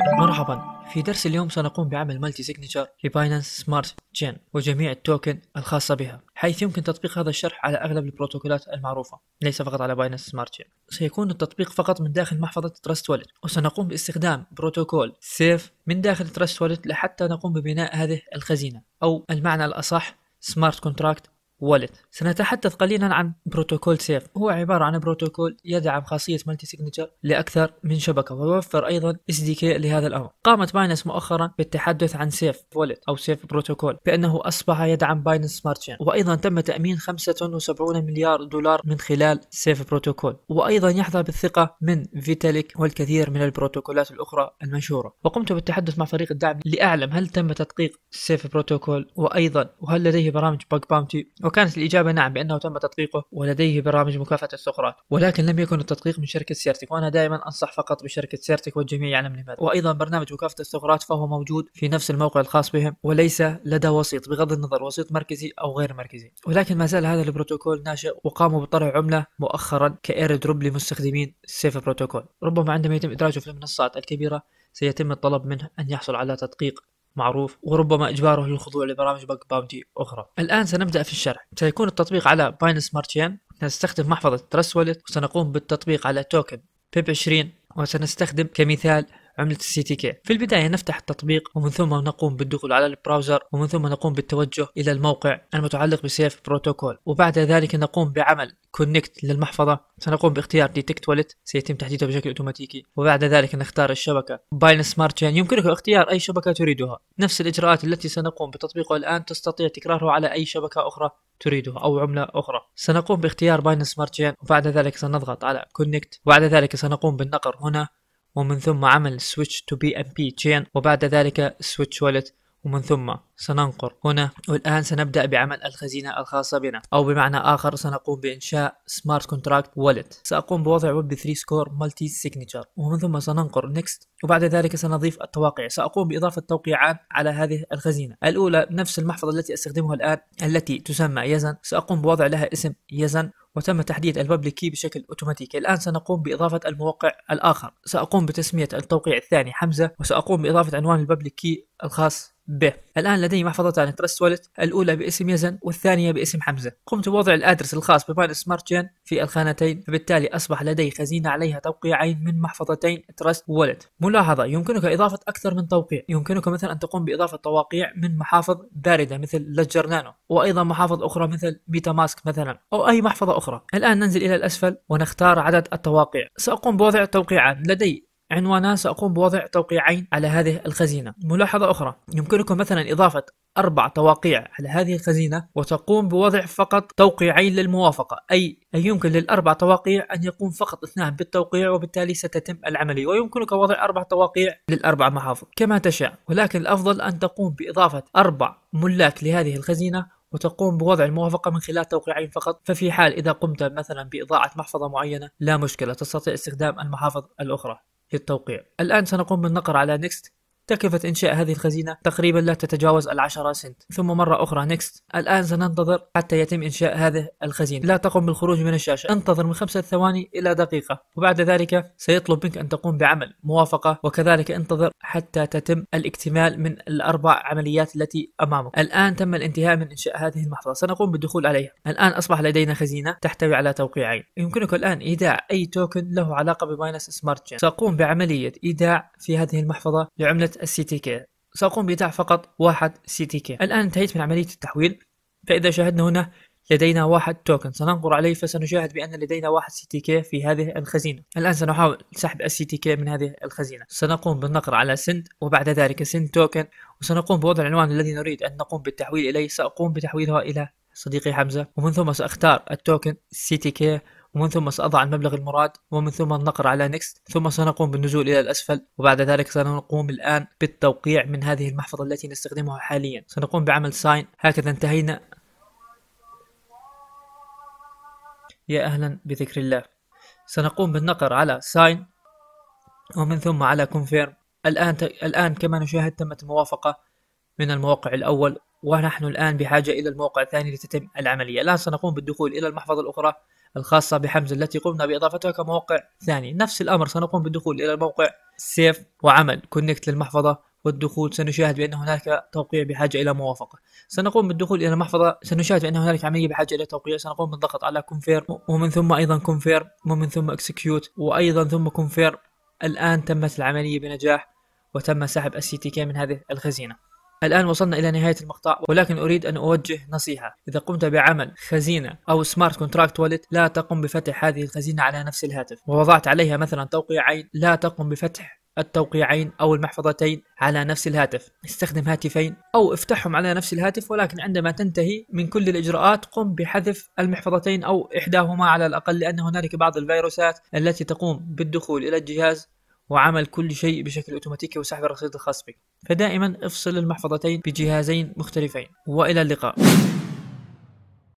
مرحبا في درس اليوم سنقوم بعمل مالتي سيجنتشر لباينانس سمارت تشين وجميع التوكن الخاصة بها حيث يمكن تطبيق هذا الشرح على أغلب البروتوكولات المعروفة ليس فقط على باينانس سمارت تشين سيكون التطبيق فقط من داخل محفظة تراست والت وسنقوم باستخدام بروتوكول سيف من داخل تراست والت لحتى نقوم ببناء هذه الخزينة أو المعنى الأصح سمارت كونتراكت والت سنتحدث قليلا عن بروتوكول سيف هو عبارة عن بروتوكول يدعم خاصية مالتي سيجنتشر لأكثر من شبكة ويوفر أيضا اس دي كي لهذا الأمر قامت بايننس مؤخرا بالتحدث عن سيف والت أو سيف بروتوكول بأنه أصبح يدعم بايننس سمارت شين وأيضا تم تأمين 75 مليار دولار من خلال سيف بروتوكول وأيضا يحظى بالثقة من فيتاليك والكثير من البروتوكولات الأخرى المشهورة وقمت بالتحدث مع فريق الدعم لأعلم هل تم تدقيق سيف بروتوكول وأيضا وهل لديه برامج باك باونتي وكانت الإجابة نعم بأنه تم تدقيقه ولديه برامج مكافأة السقراط ولكن لم يكن التدقيق من شركة سيرتك وأنا دائما أنصح فقط بشركة سيرتك والجميع يعلم لماذا وأيضا برنامج مكافأة السقراط فهو موجود في نفس الموقع الخاص بهم وليس لدى وسيط بغض النظر وسيط مركزي أو غير مركزي ولكن ما زال هذا البروتوكول ناشئ وقاموا بطرح عملة مؤخرا كإير دروب لمستخدمين سيف بروتوكول ربما عندما يتم إدراجه في المنصات الكبيرة سيتم الطلب منه أن يحصل على تدقيق معروف وربما إجباره للخضوع لبرامج بق باونتي أخرى الآن سنبدأ في الشرح سيكون التطبيق على باينس سمارت تشين سنستخدم محفظة ترس وسنقوم بالتطبيق على توكن بيب 20 وسنستخدم كمثال عملة السي تي كي في البداية نفتح التطبيق ومن ثم نقوم بالدخول على البراوزر ومن ثم نقوم بالتوجه إلى الموقع المتعلق بسيف بروتوكول وبعد ذلك نقوم بعمل كونكت للمحفظة سنقوم باختيار ديتكت والت سيتم تحديده بشكل اوتوماتيكي وبعد ذلك نختار الشبكة باينس سمارت تشين يمكنك اختيار اي شبكة تريدها نفس الاجراءات التي سنقوم بتطبيقها الان تستطيع تكرارها على اي شبكة اخرى تريدها او عملة اخرى سنقوم باختيار باينس سمارت تشين وبعد ذلك سنضغط على كونكت وبعد ذلك سنقوم بالنقر هنا ومن ثم عمل سويتش تو بي ام بي تشين وبعد ذلك سويتش والت ومن ثم سننقر هنا والآن سنبدأ بعمل الخزينة الخاصة بنا أو بمعنى آخر سنقوم بإنشاء سمارت كونتراكت والت سأقوم بوضع ويب 3 سكور مالتي سيجنتشر ومن ثم سننقر نيكست وبعد ذلك سنضيف التواقيع سأقوم بإضافة توقيعان على هذه الخزينة الأولى نفس المحفظة التي أستخدمها الآن التي تسمى يزن سأقوم بوضع لها اسم يزن وتم تحديد الببليك كي بشكل اوتوماتيكي الان سنقوم باضافه الموقع الاخر ساقوم بتسميه التوقيع الثاني حمزه وساقوم باضافه عنوان الببليك كي الخاص ب الآن لدي محفظتان ترست والت الأولى باسم يزن والثانية باسم حمزة قمت بوضع الأدرس الخاص ببان سمارت جين في الخانتين فبالتالي أصبح لدي خزينة عليها توقيعين من محفظتين ترست والت ملاحظة يمكنك إضافة أكثر من توقيع يمكنك مثلا أن تقوم بإضافة تواقيع من محافظ باردة مثل لجر نانو وأيضا محافظ أخرى مثل بيتا ماسك مثلا أو أي محفظة أخرى الآن ننزل إلى الأسفل ونختار عدد التواقيع سأقوم بوضع التوقيعات لدي عنوانا سأقوم بوضع توقيعين على هذه الخزينة ملاحظة أخرى يمكنكم مثلا إضافة أربع تواقيع على هذه الخزينة وتقوم بوضع فقط توقيعين للموافقة أي يمكن للأربع تواقيع أن يقوم فقط اثنان بالتوقيع وبالتالي ستتم العملية ويمكنك وضع أربع تواقيع للأربع محافظ كما تشاء ولكن الأفضل أن تقوم بإضافة أربع ملاك لهذه الخزينة وتقوم بوضع الموافقة من خلال توقيعين فقط ففي حال إذا قمت مثلا بإضاعة محفظة معينة لا مشكلة تستطيع استخدام المحافظ الأخرى للتوقيع الآن سنقوم بالنقر على نيكست تكلفة إنشاء هذه الخزينة تقريبا لا تتجاوز العشرة سنت ثم مرة أخرى نكست الآن سننتظر حتى يتم إنشاء هذه الخزينة لا تقم بالخروج من الشاشة انتظر من خمسة ثواني إلى دقيقة وبعد ذلك سيطلب منك أن تقوم بعمل موافقة وكذلك انتظر حتى تتم الاكتمال من الأربع عمليات التي أمامك الآن تم الانتهاء من إنشاء هذه المحفظة سنقوم بالدخول عليها الآن أصبح لدينا خزينة تحتوي على توقيعين يمكنك الآن إيداع أي توكن له علاقة بماينس سمارت تشين سأقوم بعملية إيداع في هذه المحفظة لعملة تي كي سأقوم بإيداع فقط واحد سي تي كي الآن انتهيت من عملية التحويل فإذا شاهدنا هنا لدينا واحد توكن سننظر عليه فسنشاهد بأن لدينا واحد سي تي كي في هذه الخزينة الآن سنحاول سحب السي تي كي من هذه الخزينة سنقوم بالنقر على سند وبعد ذلك سند توكن وسنقوم بوضع العنوان الذي نريد أن نقوم بالتحويل إليه سأقوم بتحويلها إلى صديقي حمزة ومن ثم سأختار التوكن سي تي كي ومن ثم سأضع المبلغ المراد ومن ثم النقر على نيكست ثم سنقوم بالنزول إلى الأسفل وبعد ذلك سنقوم الآن بالتوقيع من هذه المحفظة التي نستخدمها حاليا سنقوم بعمل ساين هكذا انتهينا يا أهلا بذكر الله سنقوم بالنقر على ساين ومن ثم على كونفيرم الآن, ت... الآن كما نشاهد تمت الموافقة من الموقع الأول ونحن الآن بحاجة إلى الموقع الثاني لتتم العملية الآن سنقوم بالدخول إلى المحفظة الأخرى الخاصة بحمزة التي قمنا بإضافتها كموقع ثاني نفس الأمر سنقوم بالدخول إلى الموقع سيف وعمل كونكت للمحفظة والدخول سنشاهد بأن هناك توقيع بحاجة إلى موافقة سنقوم بالدخول إلى المحفظة سنشاهد بأن هناك عملية بحاجة إلى توقيع سنقوم بالضغط على كونفيرم ومن ثم أيضا كونفيرم ومن ثم اكسكيوت وأيضا ثم كونفيرم الآن تمت العملية بنجاح وتم سحب السي تي كي من هذه الخزينة الآن وصلنا إلى نهاية المقطع ولكن أريد أن أوجه نصيحة إذا قمت بعمل خزينة أو سمارت كونتراكت والت لا تقم بفتح هذه الخزينة على نفس الهاتف ووضعت عليها مثلا توقيعين لا تقم بفتح التوقيعين أو المحفظتين على نفس الهاتف استخدم هاتفين أو افتحهم على نفس الهاتف ولكن عندما تنتهي من كل الإجراءات قم بحذف المحفظتين أو إحداهما على الأقل لأن هنالك بعض الفيروسات التي تقوم بالدخول إلى الجهاز وعمل كل شيء بشكل اوتوماتيكي وسحب الرصيد الخاص بك فدائما افصل المحفظتين بجهازين مختلفين والى اللقاء